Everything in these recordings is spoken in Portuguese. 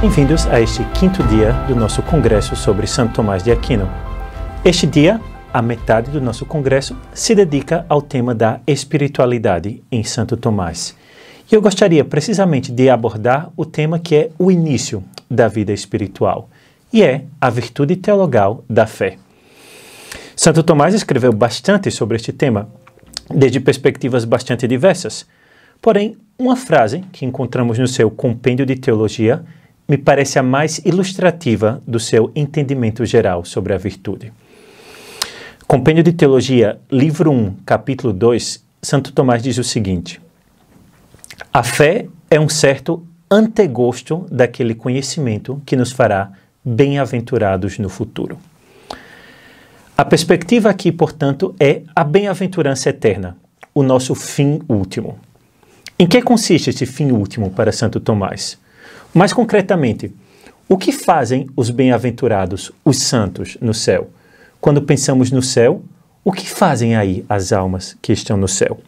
Bem-vindos a este quinto dia do nosso congresso sobre Santo Tomás de Aquino. Este dia, a metade do nosso congresso, se dedica ao tema da espiritualidade em Santo Tomás. E eu gostaria precisamente de abordar o tema que é o início da vida espiritual, e é a virtude teologal da fé. Santo Tomás escreveu bastante sobre este tema, desde perspectivas bastante diversas. Porém, uma frase que encontramos no seu Compêndio de Teologia me parece a mais ilustrativa do seu entendimento geral sobre a virtude. Compêndio de Teologia, livro 1, capítulo 2, Santo Tomás diz o seguinte: A fé é um certo antegosto daquele conhecimento que nos fará bem-aventurados no futuro. A perspectiva aqui, portanto, é a bem-aventurança eterna, o nosso fim último. Em que consiste esse fim último para Santo Tomás? Mais concretamente, o que fazem os bem-aventurados, os santos, no céu? Quando pensamos no céu, o que fazem aí as almas que estão no céu?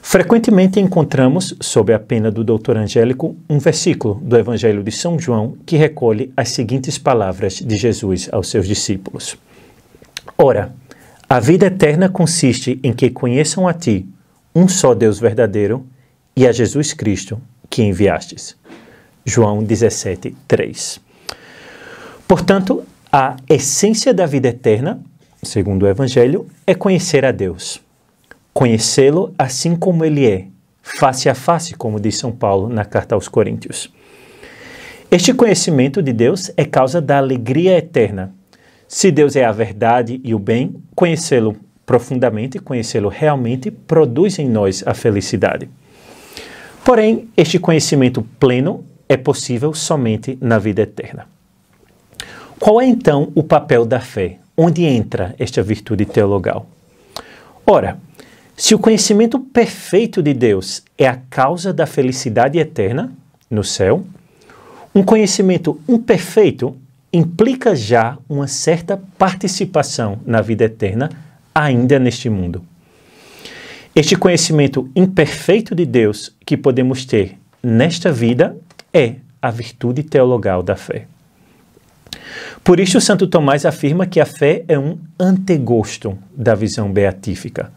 Frequentemente encontramos, sob a pena do doutor Angélico, um versículo do Evangelho de São João que recolhe as seguintes palavras de Jesus aos seus discípulos: Ora, a vida eterna consiste em que conheçam a ti, um só Deus verdadeiro, e a Jesus Cristo que enviastes. João 17, 3. Portanto, a essência da vida eterna, segundo o Evangelho, é conhecer a Deus. Conhecê-lo assim como ele é, face a face, como diz São Paulo na carta aos Coríntios. Este conhecimento de Deus é causa da alegria eterna. Se Deus é a verdade e o bem, conhecê-lo profundamente, conhecê-lo realmente, produz em nós a felicidade. Porém, este conhecimento pleno é possível somente na vida eterna. Qual é então o papel da fé? Onde entra esta virtude teologal? Ora, se o conhecimento perfeito de Deus é a causa da felicidade eterna no céu, um conhecimento imperfeito implica já uma certa participação na vida eterna ainda neste mundo. Este conhecimento imperfeito de Deus que podemos ter nesta vida é a virtude teologal da fé. Por isso, Santo Tomás afirma que a fé é um antegosto da visão beatífica.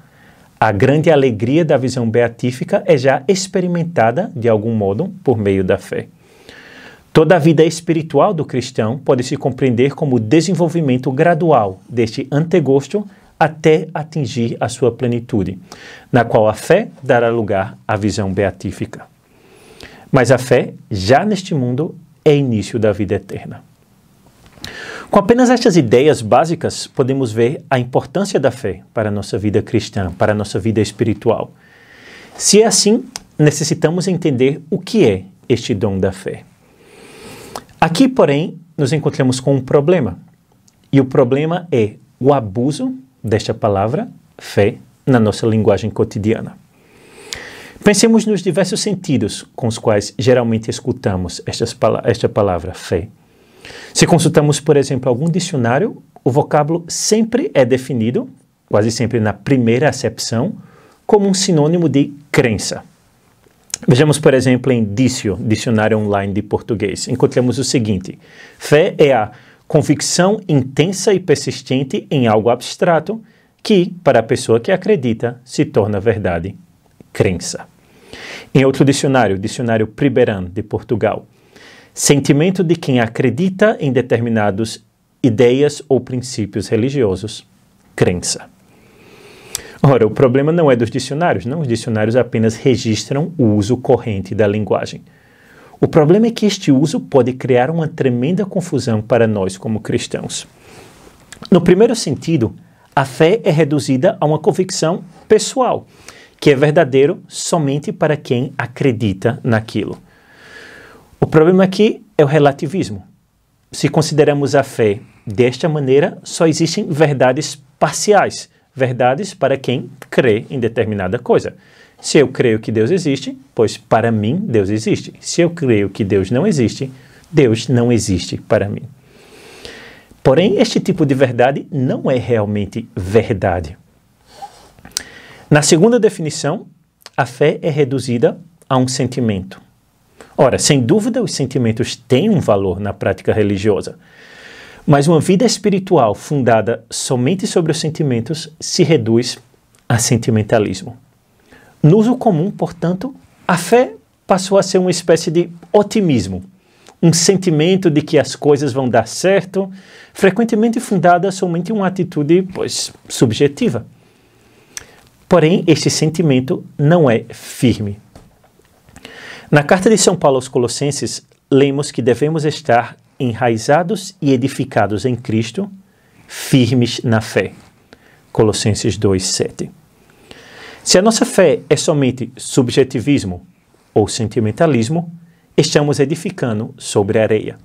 A grande alegria da visão beatífica é já experimentada, de algum modo, por meio da fé. Toda a vida espiritual do cristão pode se compreender como o desenvolvimento gradual deste antegosto até atingir a sua plenitude, na qual a fé dará lugar à visão beatífica. Mas a fé, já neste mundo, é início da vida eterna. Com apenas estas ideias básicas, podemos ver a importância da fé para a nossa vida cristã, para a nossa vida espiritual. Se é assim, necessitamos entender o que é este dom da fé. Aqui, porém, nos encontramos com um problema. E o problema é o abuso desta palavra fé na nossa linguagem cotidiana. Pensemos nos diversos sentidos com os quais geralmente escutamos estas, esta palavra fé. Se consultamos, por exemplo, algum dicionário, o vocábulo sempre é definido, quase sempre na primeira acepção, como um sinônimo de crença. Vejamos, por exemplo, em Dício, Dicionário Online de Português. Encontramos o seguinte: fé é a convicção intensa e persistente em algo abstrato que, para a pessoa que acredita, se torna verdade, crença. Em outro dicionário, dicionário Priberan, de Portugal, sentimento de quem acredita em determinados ideias ou princípios religiosos, crença. Ora, o problema não é dos dicionários, não. Os dicionários apenas registram o uso corrente da linguagem. O problema é que este uso pode criar uma tremenda confusão para nós como cristãos. No primeiro sentido, a fé é reduzida a uma convicção pessoal que é verdadeiro somente para quem acredita naquilo. O problema aqui é o relativismo. Se consideramos a fé desta maneira, só existem verdades parciais, verdades para quem crê em determinada coisa. Se eu creio que Deus existe, pois para mim Deus existe. Se eu creio que Deus não existe, Deus não existe para mim. Porém, este tipo de verdade não é realmente verdade. Na segunda definição, a fé é reduzida a um sentimento. Ora, sem dúvida, os sentimentos têm um valor na prática religiosa. Mas uma vida espiritual fundada somente sobre os sentimentos se reduz a sentimentalismo. No uso comum, portanto, a fé passou a ser uma espécie de otimismo, um sentimento de que as coisas vão dar certo, frequentemente fundada somente em uma atitude, pois, subjetiva. Porém, este sentimento não é firme. Na carta de São Paulo aos Colossenses, lemos que devemos estar enraizados e edificados em Cristo, firmes na fé. Colossenses 2:7. Se a nossa fé é somente subjetivismo ou sentimentalismo, estamos edificando sobre a areia.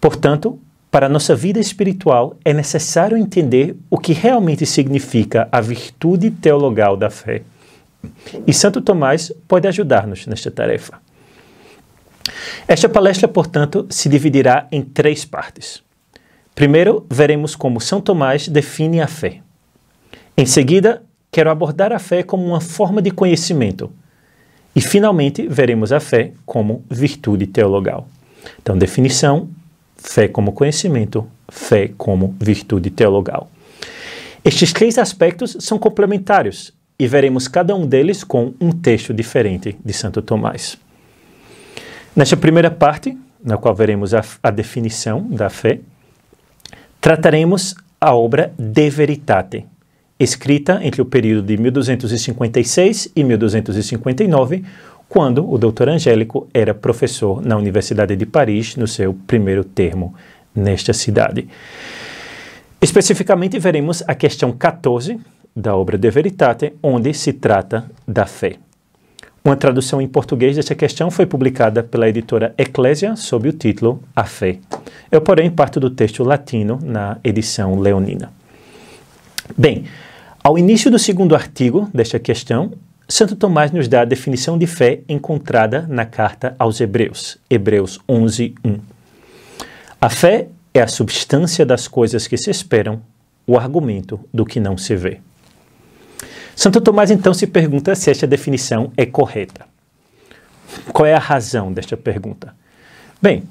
Portanto, para a nossa vida espiritual, é necessário entender o que realmente significa a virtude teologal da fé. E Santo Tomás pode ajudar-nos nesta tarefa. Esta palestra, portanto, se dividirá em três partes. Primeiro, veremos como São Tomás define a fé. Em seguida, quero abordar a fé como uma forma de conhecimento. E, finalmente, veremos a fé como virtude teologal. Então, definição, fé como conhecimento, fé como virtude teologal. Estes três aspectos são complementares e veremos cada um deles com um texto diferente de Santo Tomás. Nesta primeira parte, na qual veremos a, a definição da fé, trataremos a obra De Veritate, escrita entre o período de 1256 e 1259, quando o doutor Angélico era professor na Universidade de Paris no seu primeiro termo nesta cidade. Especificamente veremos a questão 14 da obra De Veritate, onde se trata da fé. Uma tradução em português dessa questão foi publicada pela editora Ecclesia sob o título A Fé. Eu, porém, parto do texto latino na edição leonina. Bem, ao início do segundo artigo desta questão, Santo Tomás nos dá a definição de fé encontrada na carta aos Hebreus, Hebreus 11, 1. A fé é a substância das coisas que se esperam, o argumento do que não se vê. Santo Tomás então se pergunta se esta definição é correta. Qual é a razão desta pergunta? Bem,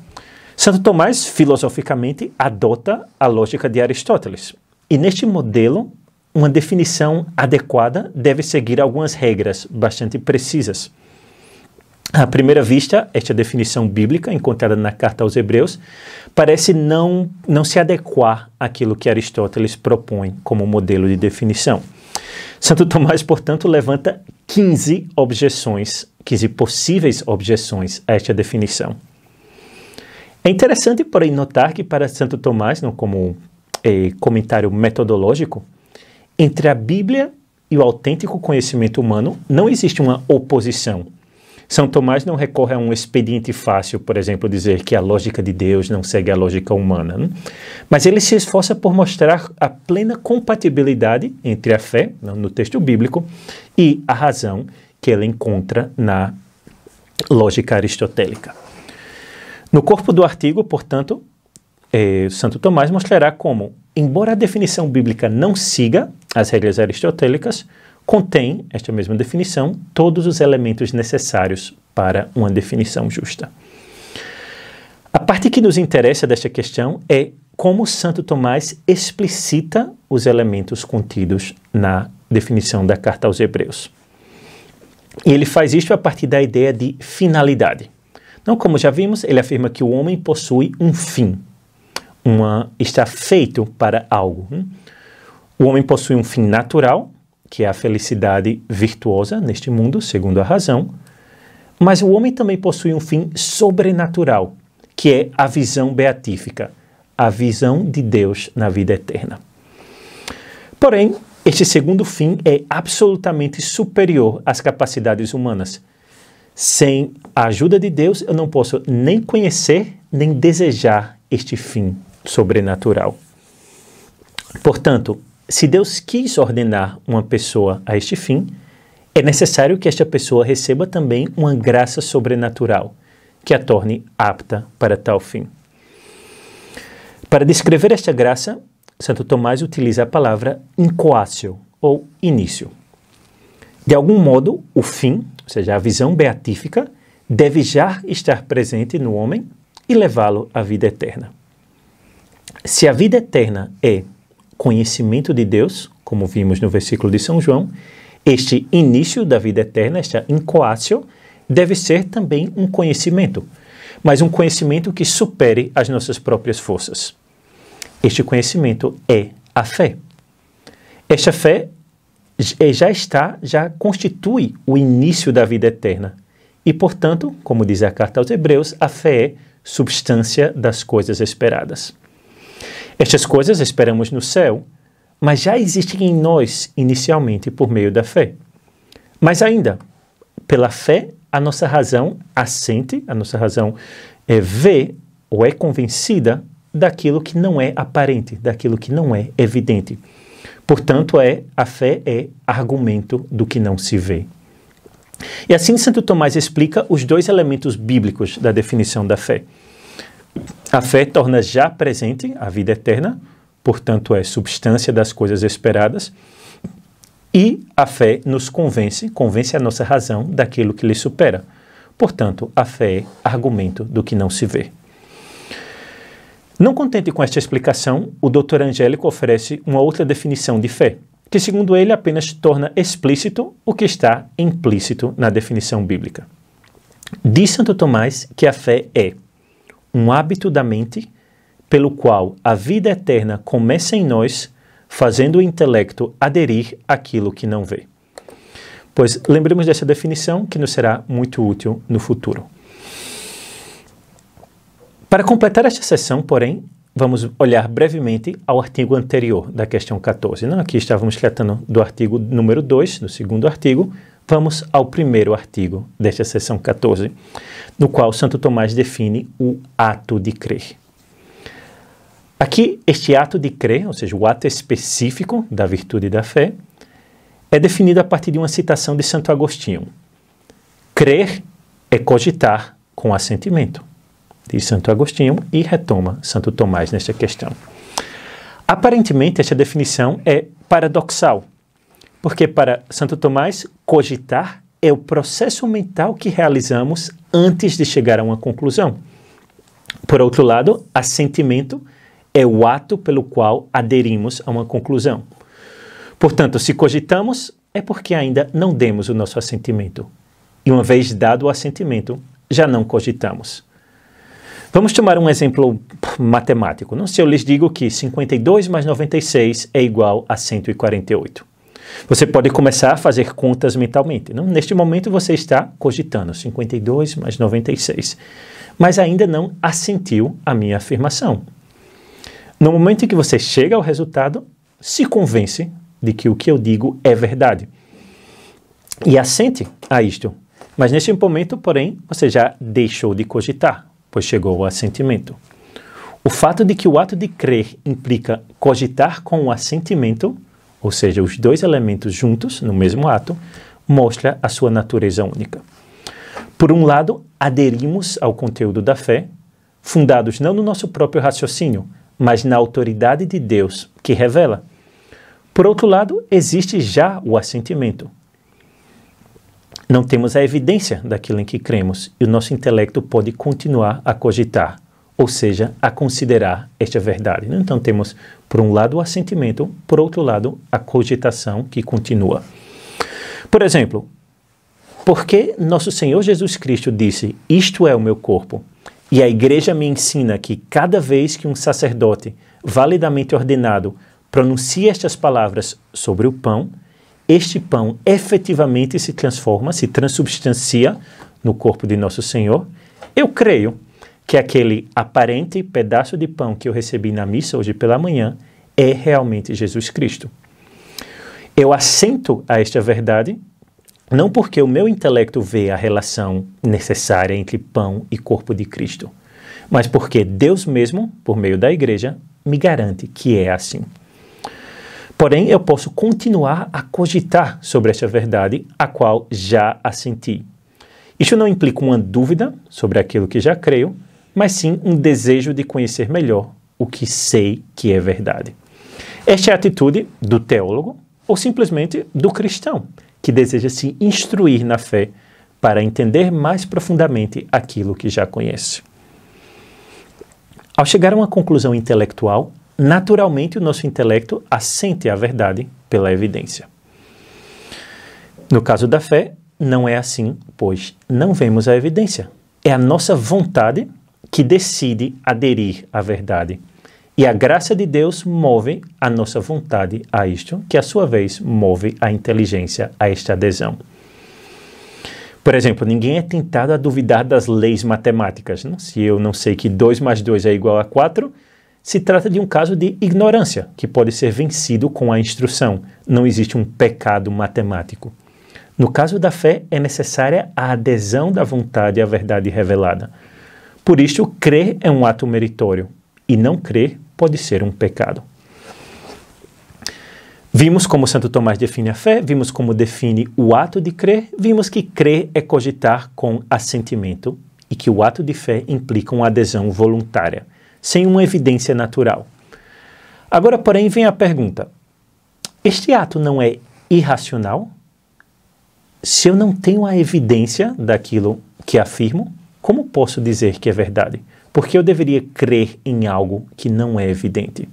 Santo Tomás filosoficamente adota a lógica de Aristóteles e neste modelo uma definição adequada deve seguir algumas regras bastante precisas. À primeira vista, esta definição bíblica, encontrada na carta aos Hebreus, parece não, não se adequar àquilo que Aristóteles propõe como modelo de definição. Santo Tomás, portanto, levanta 15 objeções, 15 possíveis objeções a esta definição. É interessante, porém, notar que para Santo Tomás, não como eh, comentário metodológico, entre a Bíblia e o autêntico conhecimento humano não existe uma oposição. São Tomás não recorre a um expediente fácil, por exemplo, dizer que a lógica de Deus não segue a lógica humana. Né? Mas ele se esforça por mostrar a plena compatibilidade entre a fé, né, no texto bíblico, e a razão que ela encontra na lógica aristotélica. No corpo do artigo, portanto, eh, Santo Tomás mostrará como embora a definição bíblica não siga as regras aristotélicas, contém, esta mesma definição, todos os elementos necessários para uma definição justa. A parte que nos interessa desta questão é como Santo Tomás explicita os elementos contidos na definição da carta aos Hebreus. E ele faz isto a partir da ideia de finalidade. Não, como já vimos, ele afirma que o homem possui um fim, uma, está feito para algo. Hum? O homem possui um fim natural, que é a felicidade virtuosa neste mundo, segundo a razão, mas o homem também possui um fim sobrenatural, que é a visão beatífica, a visão de Deus na vida eterna. Porém, este segundo fim é absolutamente superior às capacidades humanas. Sem a ajuda de Deus, eu não posso nem conhecer nem desejar este fim sobrenatural. Portanto, se Deus quis ordenar uma pessoa a este fim, é necessário que esta pessoa receba também uma graça sobrenatural que a torne apta para tal fim. Para descrever esta graça, Santo Tomás utiliza a palavra incoácio ou início. De algum modo, o fim, ou seja, a visão beatífica, deve já estar presente no homem e levá-lo à vida eterna. Se a vida eterna é conhecimento de Deus, como vimos no versículo de São João, este início da vida eterna, esta incoácio, deve ser também um conhecimento, mas um conhecimento que supere as nossas próprias forças. Este conhecimento é a fé. Esta fé é, já está, já constitui o início da vida eterna. E, portanto, como diz a carta aos Hebreus, a fé é substância das coisas esperadas. Estas coisas esperamos no céu, mas já existem em nós inicialmente por meio da fé. Mas ainda, pela fé, a nossa razão assente, a nossa razão é, vê ou é convencida daquilo que não é aparente, daquilo que não é evidente. Portanto, é a fé é argumento do que não se vê. E assim Santo Tomás explica os dois elementos bíblicos da definição da fé. A fé torna já presente a vida eterna, portanto, é substância das coisas esperadas. E a fé nos convence, convence a nossa razão daquilo que lhe supera. Portanto, a fé é argumento do que não se vê. Não contente com esta explicação, o doutor Angélico oferece uma outra definição de fé, que, segundo ele, apenas torna explícito o que está implícito na definição bíblica. Diz Santo Tomás que a fé é um hábito da mente, pelo qual a vida eterna começa em nós, fazendo o intelecto aderir àquilo que não vê. Pois lembremos dessa definição que nos será muito útil no futuro. Para completar esta sessão, porém, vamos olhar brevemente ao artigo anterior da questão 14. Não? Aqui estávamos tratando do artigo número 2, do segundo artigo, Vamos ao primeiro artigo desta seção 14, no qual Santo Tomás define o ato de crer. Aqui, este ato de crer, ou seja, o ato específico da virtude da fé, é definido a partir de uma citação de Santo Agostinho. Crer é cogitar com assentimento, diz Santo Agostinho e retoma Santo Tomás nesta questão. Aparentemente, esta definição é paradoxal, porque para Santo Tomás, cogitar é o processo mental que realizamos antes de chegar a uma conclusão. Por outro lado, assentimento é o ato pelo qual aderimos a uma conclusão. Portanto, se cogitamos, é porque ainda não demos o nosso assentimento. E uma vez dado o assentimento, já não cogitamos. Vamos tomar um exemplo matemático. Não se eu lhes digo que 52 mais 96 é igual a 148. Você pode começar a fazer contas mentalmente. Não? Neste momento você está cogitando 52 mais 96, mas ainda não assentiu a minha afirmação. No momento em que você chega ao resultado, se convence de que o que eu digo é verdade. E assente a isto. Mas neste momento, porém, você já deixou de cogitar, pois chegou ao assentimento. O fato de que o ato de crer implica cogitar com o assentimento ou seja, os dois elementos juntos, no mesmo ato, mostra a sua natureza única. Por um lado, aderimos ao conteúdo da fé, fundados não no nosso próprio raciocínio, mas na autoridade de Deus que revela. Por outro lado, existe já o assentimento. Não temos a evidência daquilo em que cremos e o nosso intelecto pode continuar a cogitar ou seja, a considerar esta verdade. Né? Então temos, por um lado, o assentimento, por outro lado, a cogitação que continua. Por exemplo, porque nosso Senhor Jesus Cristo disse: Isto é o meu corpo. E a igreja me ensina que cada vez que um sacerdote validamente ordenado pronuncia estas palavras sobre o pão, este pão efetivamente se transforma, se transubstancia no corpo de nosso Senhor. Eu creio que aquele aparente pedaço de pão que eu recebi na missa hoje pela manhã é realmente Jesus Cristo. Eu assento a esta verdade não porque o meu intelecto vê a relação necessária entre pão e corpo de Cristo, mas porque Deus mesmo, por meio da igreja, me garante que é assim. Porém, eu posso continuar a cogitar sobre esta verdade a qual já assenti. Isso não implica uma dúvida sobre aquilo que já creio, mas sim um desejo de conhecer melhor o que sei que é verdade. Esta é a atitude do teólogo ou simplesmente do cristão, que deseja se instruir na fé para entender mais profundamente aquilo que já conhece. Ao chegar a uma conclusão intelectual, naturalmente o nosso intelecto assente a verdade pela evidência. No caso da fé, não é assim, pois não vemos a evidência. É a nossa vontade que decide aderir à verdade. E a graça de Deus move a nossa vontade a isto, que a sua vez move a inteligência a esta adesão. Por exemplo, ninguém é tentado a duvidar das leis matemáticas. Não? Né? Se eu não sei que 2 mais 2 é igual a 4, se trata de um caso de ignorância, que pode ser vencido com a instrução. Não existe um pecado matemático. No caso da fé, é necessária a adesão da vontade à verdade revelada. Por isto, crer é um ato meritório e não crer pode ser um pecado. Vimos como Santo Tomás define a fé, vimos como define o ato de crer, vimos que crer é cogitar com assentimento e que o ato de fé implica uma adesão voluntária, sem uma evidência natural. Agora, porém, vem a pergunta: este ato não é irracional? Se eu não tenho a evidência daquilo que afirmo, como posso dizer que é verdade? Porque eu deveria crer em algo que não é evidente?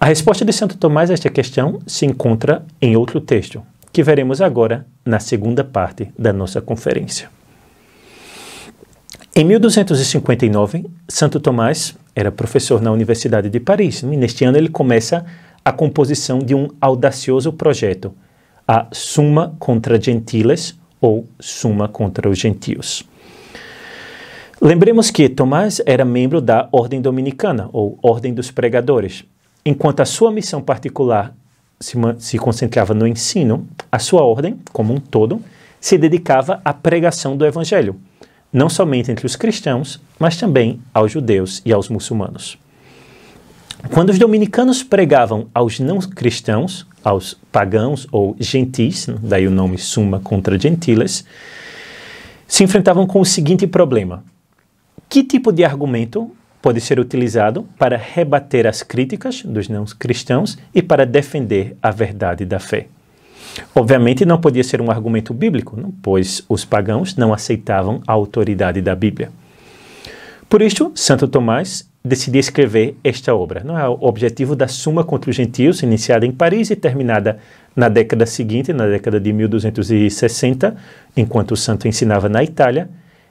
A resposta de Santo Tomás a esta questão se encontra em outro texto, que veremos agora na segunda parte da nossa conferência. Em 1259, Santo Tomás era professor na Universidade de Paris e neste ano ele começa a composição de um audacioso projeto, a Suma contra Gentiles ou Suma contra os Gentios. Lembremos que Tomás era membro da Ordem Dominicana, ou Ordem dos Pregadores. Enquanto a sua missão particular se, se concentrava no ensino, a sua ordem, como um todo, se dedicava à pregação do Evangelho, não somente entre os cristãos, mas também aos judeus e aos muçulmanos. Quando os dominicanos pregavam aos não cristãos, aos pagãos ou gentis, daí o nome Suma contra Gentiles, se enfrentavam com o seguinte problema: que tipo de argumento pode ser utilizado para rebater as críticas dos não cristãos e para defender a verdade da fé? Obviamente não podia ser um argumento bíblico, pois os pagãos não aceitavam a autoridade da Bíblia. Por isto, Santo Tomás decidiu escrever esta obra. Não é o objetivo da Suma contra os Gentios, iniciada em Paris e terminada na década seguinte, na década de 1260, enquanto o santo ensinava na Itália,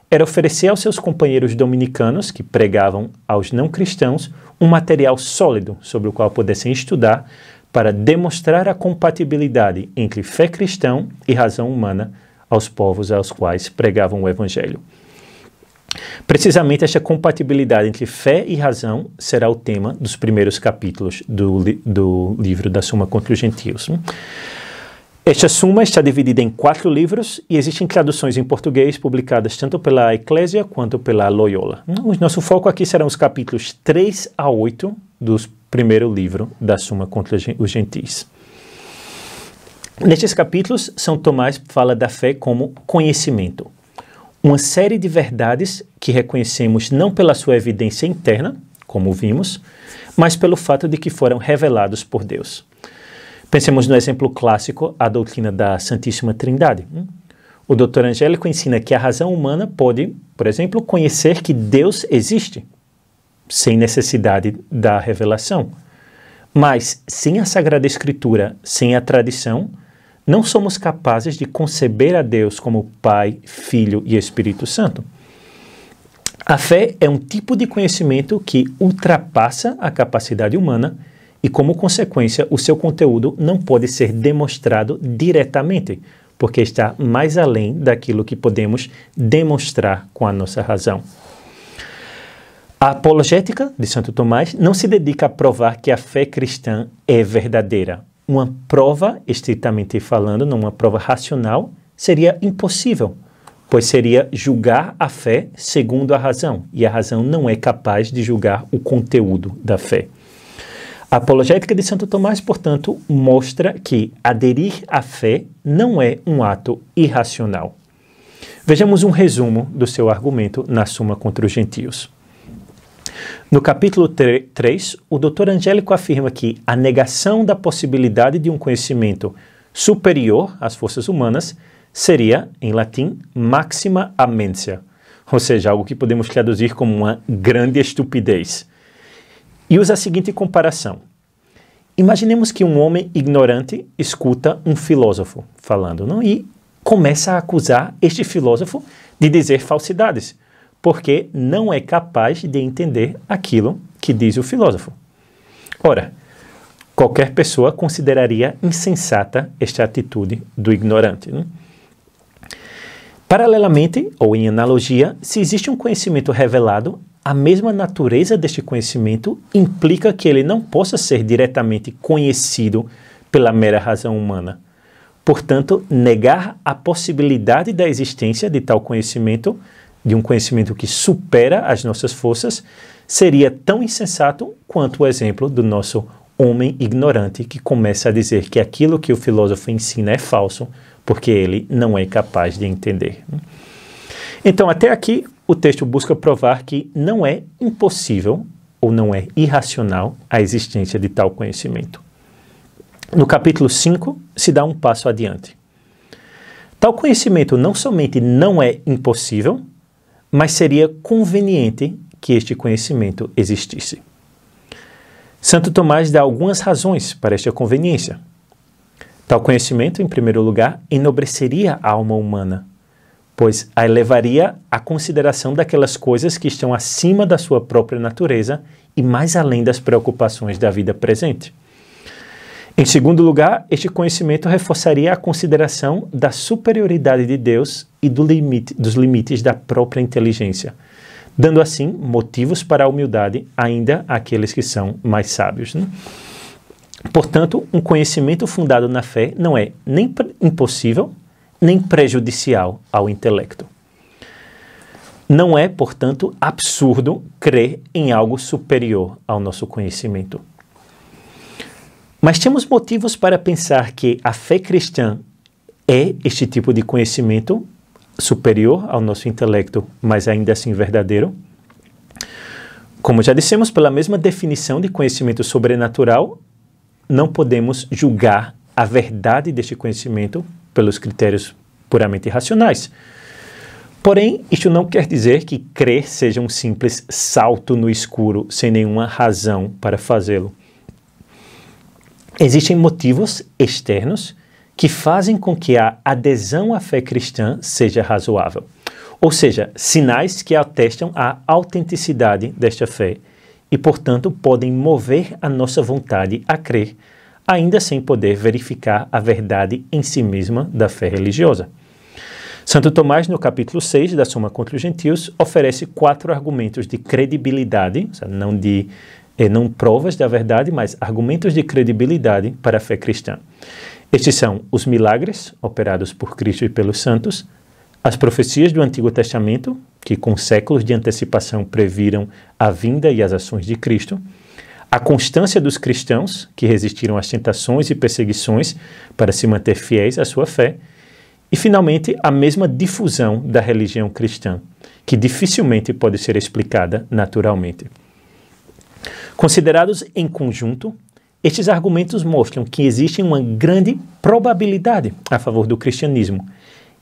era oferecer aos seus companheiros dominicanos, que pregavam aos não cristãos, um material sólido sobre o qual pudessem estudar para demonstrar a compatibilidade entre fé cristã e razão humana aos povos aos quais pregavam o Evangelho. Precisamente esta compatibilidade entre fé e razão será o tema dos primeiros capítulos do, do livro da Suma contra os Gentios. Esta suma está dividida em quatro livros e existem traduções em português publicadas tanto pela Eclésia quanto pela Loyola. O nosso foco aqui serão os capítulos 3 a 8 do primeiro livro da Suma contra os Gentis. Nestes capítulos, São Tomás fala da fé como conhecimento, uma série de verdades que reconhecemos não pela sua evidência interna, como vimos, mas pelo fato de que foram revelados por Deus. Pensemos no exemplo clássico, a doutrina da Santíssima Trindade. O doutor Angélico ensina que a razão humana pode, por exemplo, conhecer que Deus existe, sem necessidade da revelação. Mas sem a Sagrada Escritura, sem a tradição, não somos capazes de conceber a Deus como Pai, Filho e Espírito Santo. A fé é um tipo de conhecimento que ultrapassa a capacidade humana e, como consequência, o seu conteúdo não pode ser demonstrado diretamente, porque está mais além daquilo que podemos demonstrar com a nossa razão. A apologética de Santo Tomás não se dedica a provar que a fé cristã é verdadeira. Uma prova, estritamente falando, não uma prova racional, seria impossível, pois seria julgar a fé segundo a razão, e a razão não é capaz de julgar o conteúdo da fé. A apologética de Santo Tomás, portanto, mostra que aderir à fé não é um ato irracional. Vejamos um resumo do seu argumento na Suma contra os Gentios. No capítulo 3, o doutor Angélico afirma que a negação da possibilidade de um conhecimento superior às forças humanas seria, em latim, maxima amensia, ou seja, algo que podemos traduzir como uma grande estupidez e usa a seguinte comparação. Imaginemos que um homem ignorante escuta um filósofo falando não? e começa a acusar este filósofo de dizer falsidades, porque não é capaz de entender aquilo que diz o filósofo. Ora, qualquer pessoa consideraria insensata esta atitude do ignorante. Não? Paralelamente, ou em analogia, se existe um conhecimento revelado, a mesma natureza deste conhecimento implica que ele não possa ser diretamente conhecido pela mera razão humana. Portanto, negar a possibilidade da existência de tal conhecimento, de um conhecimento que supera as nossas forças, seria tão insensato quanto o exemplo do nosso homem ignorante que começa a dizer que aquilo que o filósofo ensina é falso, porque ele não é capaz de entender. Então, até aqui, o texto busca provar que não é impossível ou não é irracional a existência de tal conhecimento. No capítulo 5, se dá um passo adiante. Tal conhecimento não somente não é impossível, mas seria conveniente que este conhecimento existisse. Santo Tomás dá algumas razões para esta conveniência. Tal conhecimento, em primeiro lugar, enobreceria a alma humana pois a elevaria à consideração daquelas coisas que estão acima da sua própria natureza e mais além das preocupações da vida presente. Em segundo lugar, este conhecimento reforçaria a consideração da superioridade de Deus e do limite, dos limites da própria inteligência, dando assim motivos para a humildade ainda àqueles que são mais sábios. Né? Portanto, um conhecimento fundado na fé não é nem impossível, nem prejudicial ao intelecto. Não é, portanto, absurdo crer em algo superior ao nosso conhecimento. Mas temos motivos para pensar que a fé cristã é este tipo de conhecimento superior ao nosso intelecto, mas ainda assim verdadeiro? Como já dissemos, pela mesma definição de conhecimento sobrenatural, não podemos julgar a verdade deste conhecimento pelos critérios puramente racionais. Porém, isto não quer dizer que crer seja um simples salto no escuro sem nenhuma razão para fazê-lo. Existem motivos externos que fazem com que a adesão à fé cristã seja razoável, ou seja, sinais que atestam a autenticidade desta fé e, portanto, podem mover a nossa vontade a crer ainda sem poder verificar a verdade em si mesma da fé religiosa. Santo Tomás, no capítulo 6 da Suma contra os Gentios, oferece quatro argumentos de credibilidade, não de eh, não provas da verdade, mas argumentos de credibilidade para a fé cristã. Estes são os milagres operados por Cristo e pelos santos, as profecias do Antigo Testamento, que com séculos de antecipação previram a vinda e as ações de Cristo, a constância dos cristãos que resistiram às tentações e perseguições para se manter fiéis à sua fé, e finalmente a mesma difusão da religião cristã, que dificilmente pode ser explicada naturalmente. Considerados em conjunto, estes argumentos mostram que existe uma grande probabilidade a favor do cristianismo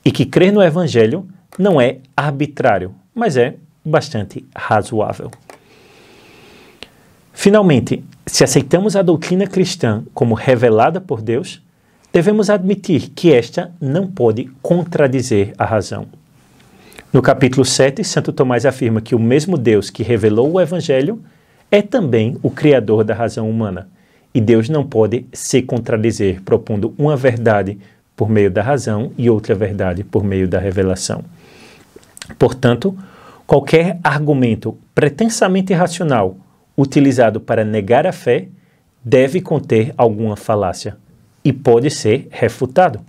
e que crer no evangelho não é arbitrário, mas é bastante razoável. Finalmente, se aceitamos a doutrina cristã como revelada por Deus, devemos admitir que esta não pode contradizer a razão. No capítulo 7, Santo Tomás afirma que o mesmo Deus que revelou o Evangelho é também o Criador da razão humana, e Deus não pode se contradizer, propondo uma verdade por meio da razão e outra verdade por meio da revelação. Portanto, qualquer argumento pretensamente racional utilizado para negar a fé deve conter alguma falácia e pode ser refutado.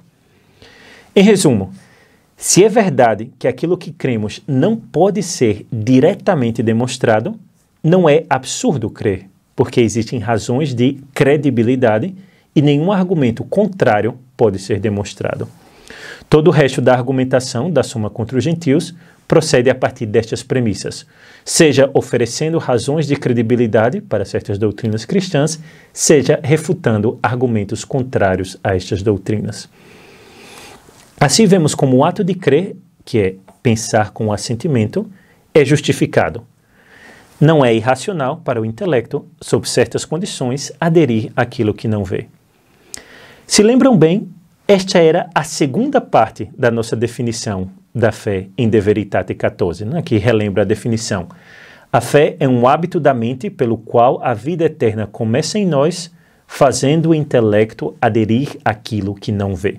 Em resumo, se é verdade que aquilo que cremos não pode ser diretamente demonstrado, não é absurdo crer, porque existem razões de credibilidade e nenhum argumento contrário pode ser demonstrado. Todo o resto da argumentação da soma contra os Gentios procede a partir destas premissas, seja oferecendo razões de credibilidade para certas doutrinas cristãs, seja refutando argumentos contrários a estas doutrinas. Assim vemos como o ato de crer, que é pensar com assentimento, é justificado. Não é irracional para o intelecto, sob certas condições, aderir àquilo que não vê. Se lembram bem, esta era a segunda parte da nossa definição da fé em De Veritate 14, né, que relembra a definição. A fé é um hábito da mente pelo qual a vida eterna começa em nós, fazendo o intelecto aderir àquilo que não vê.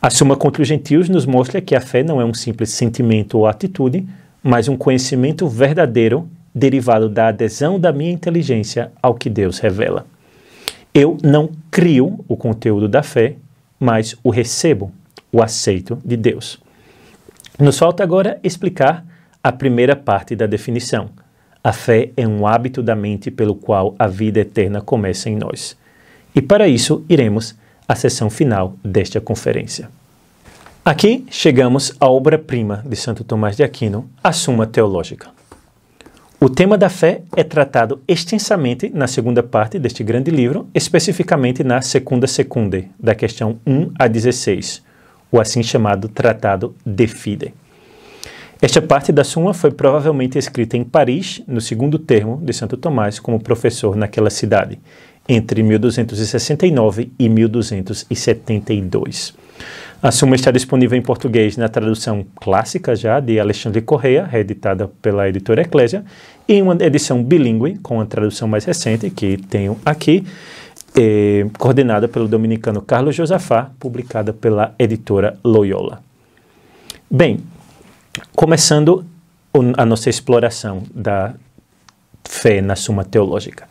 A Suma contra os Gentios nos mostra que a fé não é um simples sentimento ou atitude, mas um conhecimento verdadeiro derivado da adesão da minha inteligência ao que Deus revela. Eu não crio o conteúdo da fé, mas o recebo, o aceito de Deus. Nos falta agora explicar a primeira parte da definição. A fé é um hábito da mente pelo qual a vida eterna começa em nós. E para isso, iremos à sessão final desta conferência. Aqui chegamos à obra-prima de Santo Tomás de Aquino, a Suma Teológica. O tema da fé é tratado extensamente na segunda parte deste grande livro, especificamente na Segunda Secunde, da questão 1 a 16, o assim chamado Tratado de Fide. Esta parte da Suma foi provavelmente escrita em Paris, no segundo termo de Santo Tomás como professor naquela cidade, entre 1269 e 1272. A Suma está disponível em português na tradução clássica já de Alexandre Correia, reeditada pela editora Eclésia, e em uma edição bilíngue com a tradução mais recente que tenho aqui, é, coordenada pelo dominicano Carlos Josafá, publicada pela editora Loyola. Bem, começando a nossa exploração da fé na Suma Teológica.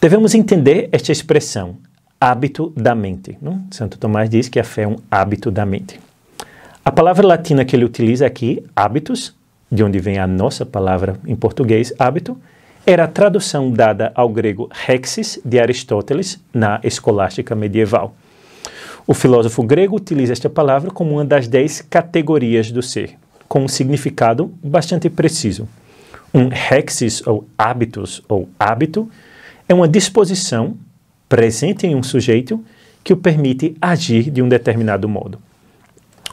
Devemos entender esta expressão, hábito da mente. Não? Santo Tomás diz que a fé é um hábito da mente. A palavra latina que ele utiliza aqui, hábitos, de onde vem a nossa palavra em português, hábito, era a tradução dada ao grego hexis de Aristóteles na escolástica medieval. O filósofo grego utiliza esta palavra como uma das dez categorias do ser, com um significado bastante preciso. Um hexis ou hábitos ou hábito é uma disposição presente em um sujeito que o permite agir de um determinado modo.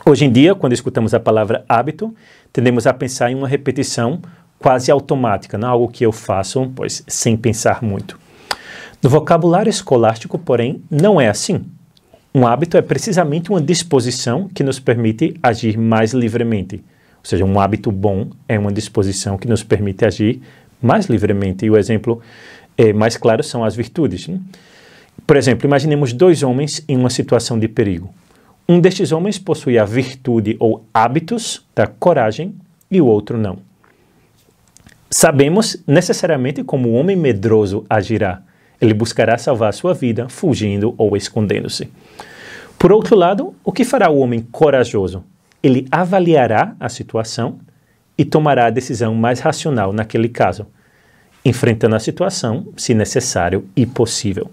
Hoje em dia, quando escutamos a palavra hábito, tendemos a pensar em uma repetição quase automática, não é algo que eu faço pois, sem pensar muito. No vocabulário escolástico, porém, não é assim. Um hábito é precisamente uma disposição que nos permite agir mais livremente. Ou seja, um hábito bom é uma disposição que nos permite agir mais livremente. E o exemplo é, mais claro são as virtudes. Né? Por exemplo, imaginemos dois homens em uma situação de perigo. Um destes homens possui a virtude ou hábitos da coragem e o outro não. Sabemos necessariamente como o homem medroso agirá. Ele buscará salvar sua vida fugindo ou escondendo-se. Por outro lado, o que fará o homem corajoso? Ele avaliará a situação e tomará a decisão mais racional naquele caso, enfrentando a situação, se necessário e possível.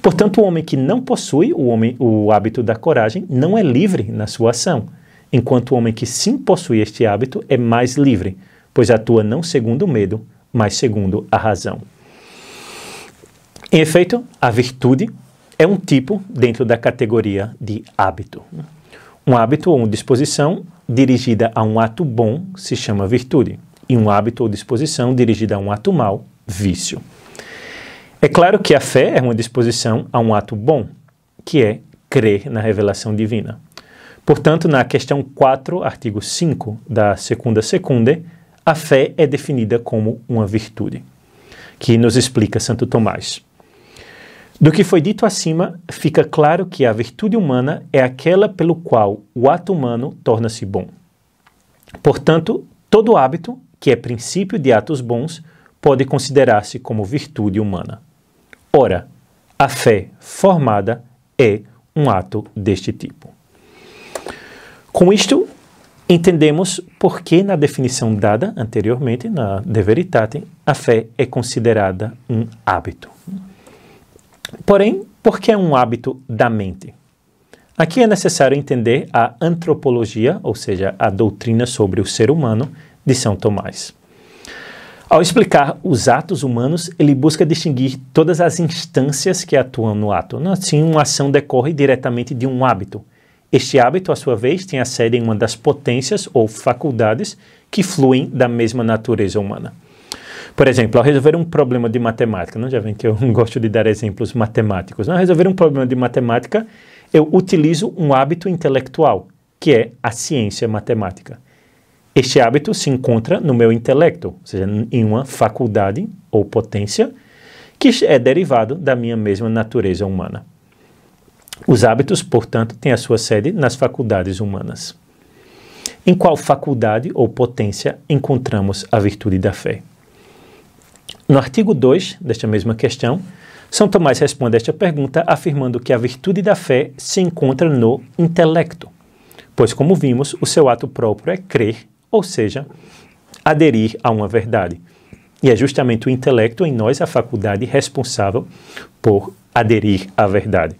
Portanto, o homem que não possui o, homem, o hábito da coragem não é livre na sua ação, enquanto o homem que sim possui este hábito é mais livre pois atua não segundo o medo, mas segundo a razão. Em efeito, a virtude é um tipo dentro da categoria de hábito. Um hábito ou uma disposição dirigida a um ato bom se chama virtude, e um hábito ou disposição dirigida a um ato mau, vício. É claro que a fé é uma disposição a um ato bom, que é crer na revelação divina. Portanto, na questão 4, artigo 5 da Segunda Secunde, a fé é definida como uma virtude, que nos explica Santo Tomás. Do que foi dito acima, fica claro que a virtude humana é aquela pelo qual o ato humano torna-se bom. Portanto, todo hábito, que é princípio de atos bons, pode considerar-se como virtude humana. Ora, a fé formada é um ato deste tipo. Com isto, Entendemos por que, na definição dada anteriormente, na De Veritate, a fé é considerada um hábito. Porém, por que é um hábito da mente? Aqui é necessário entender a antropologia, ou seja, a doutrina sobre o ser humano de São Tomás. Ao explicar os atos humanos, ele busca distinguir todas as instâncias que atuam no ato. Assim, uma ação decorre diretamente de um hábito, este hábito, à sua vez, tem a sede em uma das potências ou faculdades que fluem da mesma natureza humana. Por exemplo, ao resolver um problema de matemática, não já vem que eu gosto de dar exemplos matemáticos, ao resolver um problema de matemática, eu utilizo um hábito intelectual, que é a ciência matemática. Este hábito se encontra no meu intelecto, ou seja, em uma faculdade ou potência, que é derivado da minha mesma natureza humana. Os hábitos, portanto, têm a sua sede nas faculdades humanas. Em qual faculdade ou potência encontramos a virtude da fé? No artigo 2 desta mesma questão, São Tomás responde esta pergunta afirmando que a virtude da fé se encontra no intelecto, pois, como vimos, o seu ato próprio é crer, ou seja, aderir a uma verdade. E é justamente o intelecto em nós a faculdade responsável por aderir à verdade.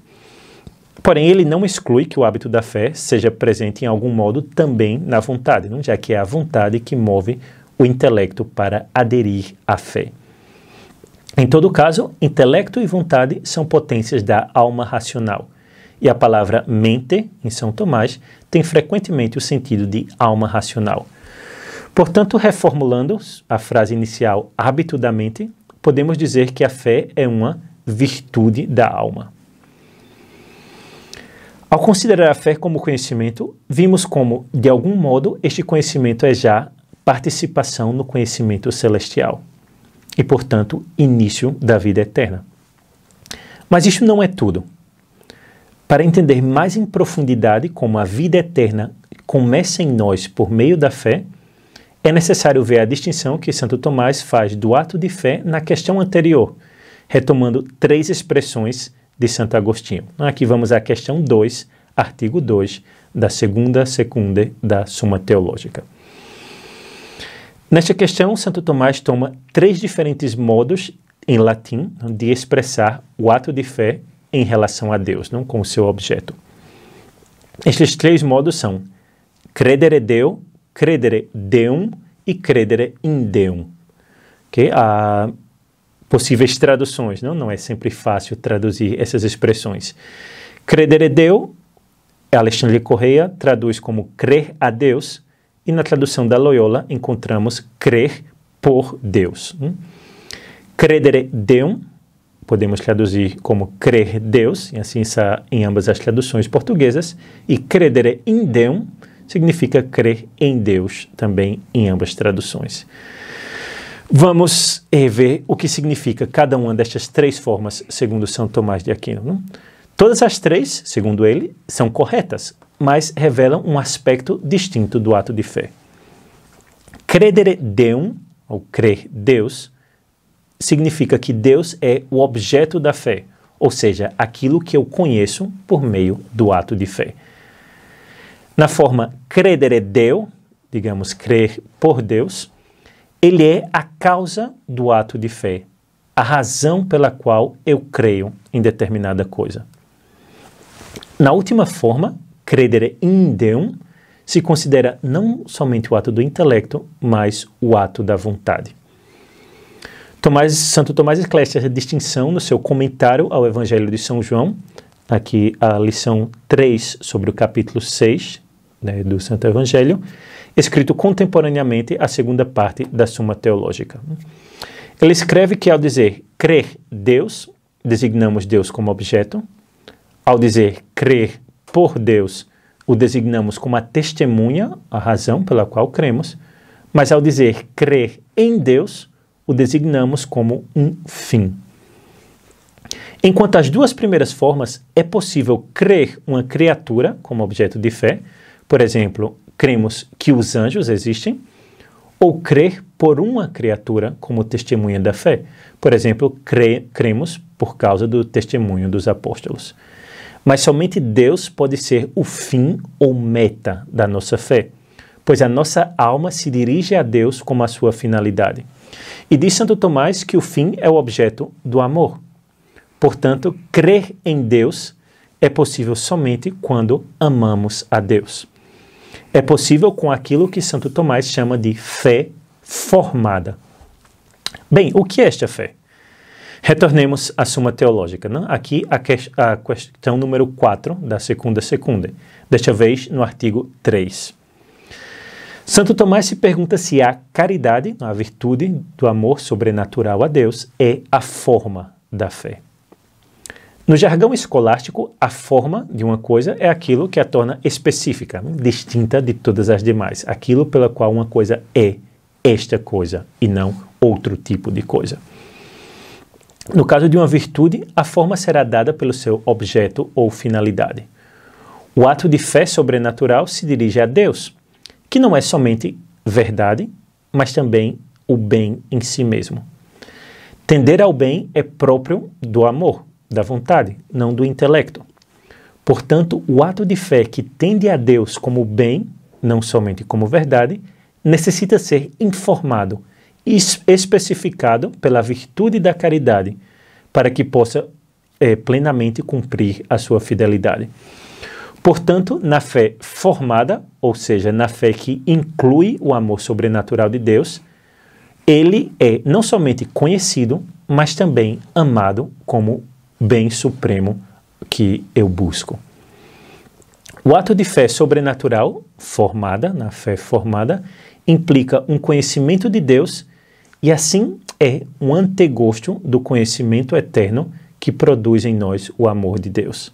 Porém, ele não exclui que o hábito da fé seja presente em algum modo também na vontade, não? já que é a vontade que move o intelecto para aderir à fé. Em todo caso, intelecto e vontade são potências da alma racional. E a palavra mente, em São Tomás, tem frequentemente o sentido de alma racional. Portanto, reformulando a frase inicial, hábito da mente, podemos dizer que a fé é uma virtude da alma. Ao considerar a fé como conhecimento, vimos como, de algum modo, este conhecimento é já participação no conhecimento celestial e, portanto, início da vida eterna. Mas isso não é tudo. Para entender mais em profundidade como a vida eterna começa em nós por meio da fé, é necessário ver a distinção que Santo Tomás faz do ato de fé na questão anterior, retomando três expressões de Santo Agostinho. Aqui vamos à questão 2, artigo 2 da segunda secunda da Suma Teológica. Nesta questão, Santo Tomás toma três diferentes modos em latim de expressar o ato de fé em relação a Deus, não com o seu objeto. Estes três modos são credere Deo, credere Deum e credere in Deum. Okay? É a possíveis traduções. Não, não é sempre fácil traduzir essas expressões. Credere Deu, Alexandre Correia traduz como crer a Deus, e na tradução da Loyola encontramos crer por Deus. Hum? Credere Deum, podemos traduzir como crer Deus, e assim está em ambas as traduções portuguesas, e credere in Deum significa crer em Deus, também em ambas traduções. Vamos rever o que significa cada uma destas três formas, segundo São Tomás de Aquino. Não? Todas as três, segundo ele, são corretas, mas revelam um aspecto distinto do ato de fé. Credere Deum, ou crer Deus, significa que Deus é o objeto da fé, ou seja, aquilo que eu conheço por meio do ato de fé. Na forma credere Deo, digamos, crer por Deus, ele é a causa do ato de fé, a razão pela qual eu creio em determinada coisa. Na última forma, credere é in deum se considera não somente o ato do intelecto, mas o ato da vontade. Tomás, Santo Tomás esclarece essa distinção no seu comentário ao Evangelho de São João, tá aqui a lição 3 sobre o capítulo 6, né, do Santo Evangelho, escrito contemporaneamente à segunda parte da Suma Teológica. Ele escreve que ao dizer crer Deus, designamos Deus como objeto, ao dizer crer por Deus, o designamos como a testemunha, a razão pela qual cremos, mas ao dizer crer em Deus, o designamos como um fim. Enquanto as duas primeiras formas é possível crer uma criatura como objeto de fé, por exemplo, cremos que os anjos existem ou crer por uma criatura como testemunha da fé. Por exemplo, cre cremos por causa do testemunho dos apóstolos. Mas somente Deus pode ser o fim ou meta da nossa fé, pois a nossa alma se dirige a Deus como a sua finalidade. E diz Santo Tomás que o fim é o objeto do amor. Portanto, crer em Deus é possível somente quando amamos a Deus é possível com aquilo que Santo Tomás chama de fé formada. Bem, o que é esta fé? Retornemos à Suma Teológica. Aqui a, que a questão número 4 da segunda secunda, desta vez no artigo 3. Santo Tomás se pergunta se a caridade, a virtude do amor sobrenatural a Deus, é a forma da fé. No jargão escolástico, a forma de uma coisa é aquilo que a torna específica, distinta de todas as demais, aquilo pela qual uma coisa é esta coisa e não outro tipo de coisa. No caso de uma virtude, a forma será dada pelo seu objeto ou finalidade. O ato de fé sobrenatural se dirige a Deus, que não é somente verdade, mas também o bem em si mesmo. Tender ao bem é próprio do amor, da vontade, não do intelecto. Portanto, o ato de fé que tende a Deus como bem, não somente como verdade, necessita ser informado e especificado pela virtude da caridade, para que possa é, plenamente cumprir a sua fidelidade. Portanto, na fé formada, ou seja, na fé que inclui o amor sobrenatural de Deus, ele é não somente conhecido, mas também amado como bem supremo que eu busco. O ato de fé sobrenatural, formada, na fé formada, implica um conhecimento de Deus e assim é um antegosto do conhecimento eterno que produz em nós o amor de Deus.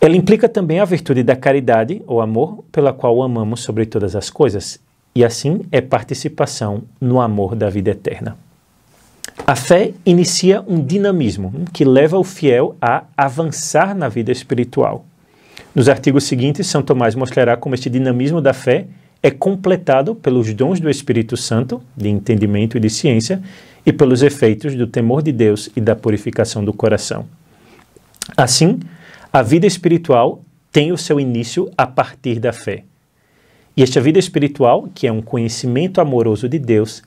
Ela implica também a virtude da caridade, ou amor, pela qual amamos sobre todas as coisas, e assim é participação no amor da vida eterna. A fé inicia um dinamismo que leva o fiel a avançar na vida espiritual. Nos artigos seguintes, São Tomás mostrará como este dinamismo da fé é completado pelos dons do Espírito Santo, de entendimento e de ciência, e pelos efeitos do temor de Deus e da purificação do coração. Assim, a vida espiritual tem o seu início a partir da fé. E esta vida espiritual, que é um conhecimento amoroso de Deus,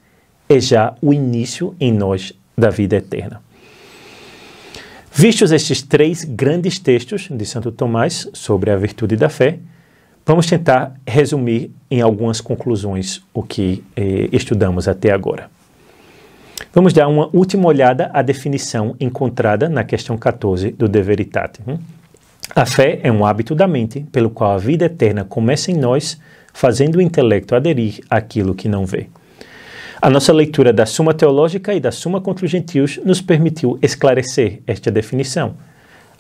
é já o início em nós da vida eterna. Vistos estes três grandes textos de Santo Tomás sobre a virtude da fé, vamos tentar resumir em algumas conclusões o que eh, estudamos até agora. Vamos dar uma última olhada à definição encontrada na questão 14 do De Veritate. Hum? A fé é um hábito da mente pelo qual a vida eterna começa em nós, fazendo o intelecto aderir àquilo que não vê. A nossa leitura da Suma Teológica e da Suma contra os Gentios nos permitiu esclarecer esta definição.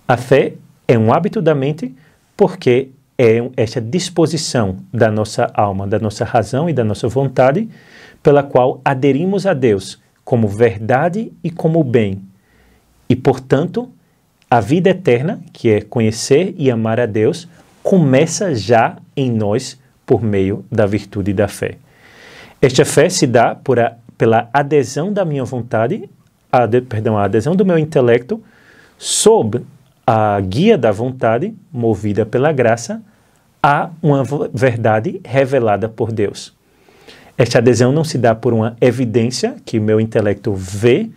A fé é um hábito da mente porque é esta disposição da nossa alma, da nossa razão e da nossa vontade, pela qual aderimos a Deus como verdade e como bem. E, portanto, a vida eterna, que é conhecer e amar a Deus, começa já em nós por meio da virtude da fé. Esta fé se dá por a, pela adesão da minha vontade, a, de, perdão, a adesão do meu intelecto sob a guia da vontade, movida pela graça, a uma verdade revelada por Deus. Esta adesão não se dá por uma evidência que meu intelecto vê,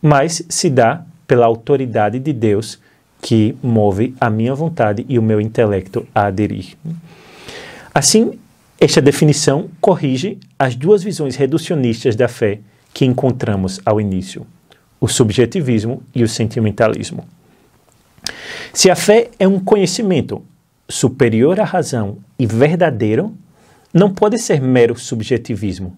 mas se dá pela autoridade de Deus que move a minha vontade e o meu intelecto a aderir. Assim, esta definição corrige as duas visões reducionistas da fé que encontramos ao início, o subjetivismo e o sentimentalismo. Se a fé é um conhecimento superior à razão e verdadeiro, não pode ser mero subjetivismo.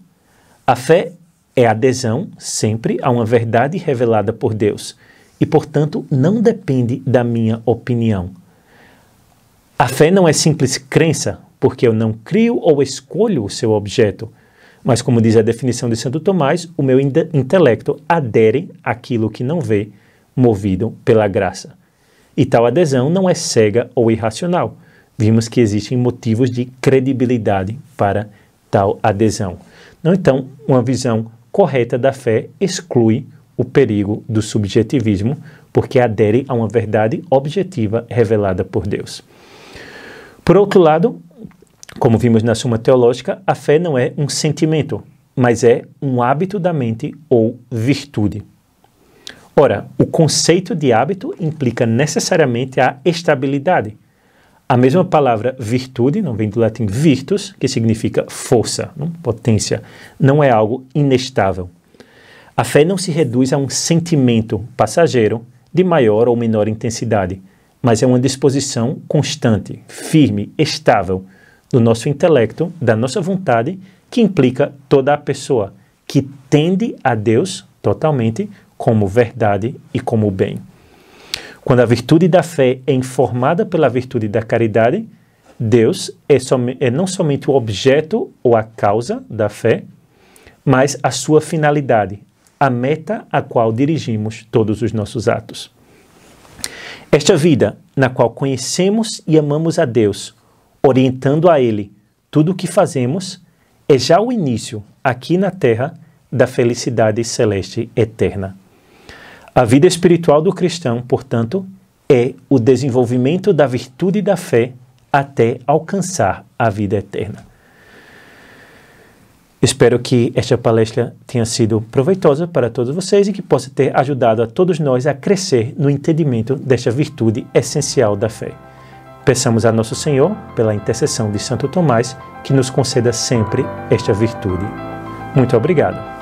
A fé é adesão sempre a uma verdade revelada por Deus e, portanto, não depende da minha opinião. A fé não é simples crença porque eu não crio ou escolho o seu objeto. Mas, como diz a definição de Santo Tomás, o meu intelecto adere àquilo que não vê, movido pela graça. E tal adesão não é cega ou irracional. Vimos que existem motivos de credibilidade para tal adesão. Não, então, uma visão correta da fé exclui o perigo do subjetivismo, porque adere a uma verdade objetiva revelada por Deus. Por outro lado, como vimos na Suma Teológica, a fé não é um sentimento, mas é um hábito da mente ou virtude. Ora, o conceito de hábito implica necessariamente a estabilidade. A mesma palavra virtude não vem do latim virtus, que significa força, não? potência, não é algo inestável. A fé não se reduz a um sentimento passageiro de maior ou menor intensidade, mas é uma disposição constante, firme, estável do nosso intelecto, da nossa vontade, que implica toda a pessoa que tende a Deus totalmente como verdade e como bem. Quando a virtude da fé é informada pela virtude da caridade, Deus é, som é não somente o objeto ou a causa da fé, mas a sua finalidade, a meta a qual dirigimos todos os nossos atos. Esta vida, na qual conhecemos e amamos a Deus orientando a Ele tudo o que fazemos, é já o início, aqui na Terra, da felicidade celeste eterna. A vida espiritual do cristão, portanto, é o desenvolvimento da virtude da fé até alcançar a vida eterna. Espero que esta palestra tenha sido proveitosa para todos vocês e que possa ter ajudado a todos nós a crescer no entendimento desta virtude essencial da fé. Peçamos a Nosso Senhor, pela intercessão de Santo Tomás, que nos conceda sempre esta virtude. Muito obrigado.